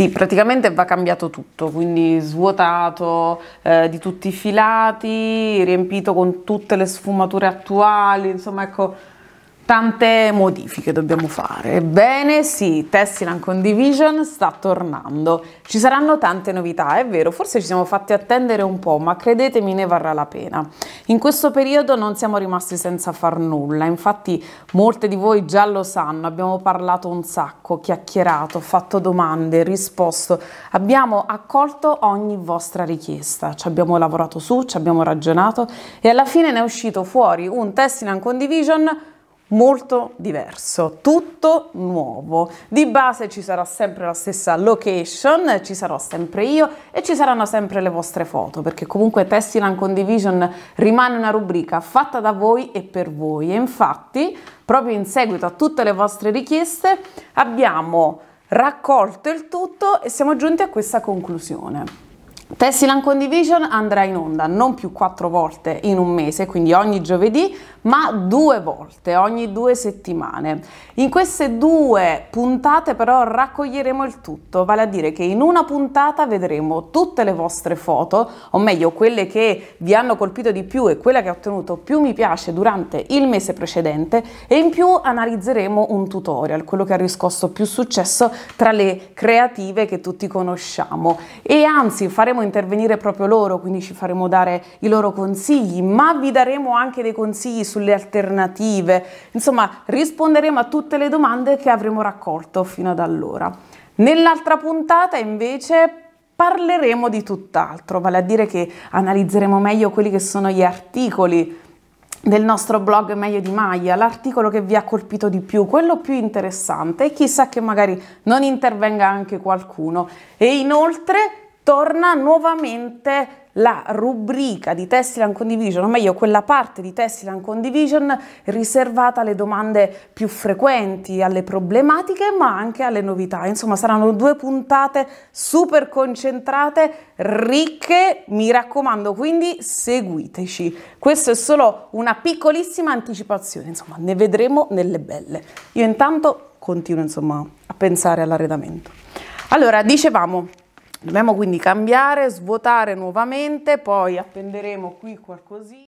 Sì, praticamente va cambiato tutto, quindi svuotato eh, di tutti i filati, riempito con tutte le sfumature attuali, insomma ecco tante modifiche dobbiamo fare. Ebbene sì, Tessilan Condivision sta tornando. Ci saranno tante novità, è vero, forse ci siamo fatti attendere un po', ma credetemi ne varrà la pena. In questo periodo non siamo rimasti senza far nulla, infatti molte di voi già lo sanno, abbiamo parlato un sacco, chiacchierato, fatto domande, risposto, abbiamo accolto ogni vostra richiesta, ci abbiamo lavorato su, ci abbiamo ragionato e alla fine ne è uscito fuori un Tessilan Condivision molto diverso, tutto nuovo. Di base ci sarà sempre la stessa location, ci sarò sempre io e ci saranno sempre le vostre foto, perché comunque Testilan Condivision rimane una rubrica fatta da voi e per voi. E infatti, proprio in seguito a tutte le vostre richieste, abbiamo raccolto il tutto e siamo giunti a questa conclusione. Tessiland Condivision andrà in onda non più quattro volte in un mese, quindi ogni giovedì, ma due volte, ogni due settimane. In queste due puntate però raccoglieremo il tutto, vale a dire che in una puntata vedremo tutte le vostre foto, o meglio quelle che vi hanno colpito di più e quella che ha ottenuto più mi piace durante il mese precedente e in più analizzeremo un tutorial, quello che ha riscosso più successo tra le creative che tutti conosciamo e anzi faremo faremo intervenire proprio loro, quindi ci faremo dare i loro consigli, ma vi daremo anche dei consigli sulle alternative. Insomma, risponderemo a tutte le domande che avremo raccolto fino ad allora. Nell'altra puntata invece parleremo di tutt'altro, vale a dire che analizzeremo meglio quelli che sono gli articoli del nostro blog Meglio di Maglia, l'articolo che vi ha colpito di più, quello più interessante e chissà che magari non intervenga anche qualcuno. E inoltre torna nuovamente la rubrica di Tessile and Condivision, o meglio quella parte di Tessile and Condivision riservata alle domande più frequenti, alle problematiche ma anche alle novità. Insomma saranno due puntate super concentrate, ricche, mi raccomando quindi seguiteci. Questa è solo una piccolissima anticipazione, insomma ne vedremo nelle belle. Io intanto continuo insomma a pensare all'arredamento. Allora, dicevamo, Dobbiamo quindi cambiare, svuotare nuovamente, poi appenderemo qui qualcosina.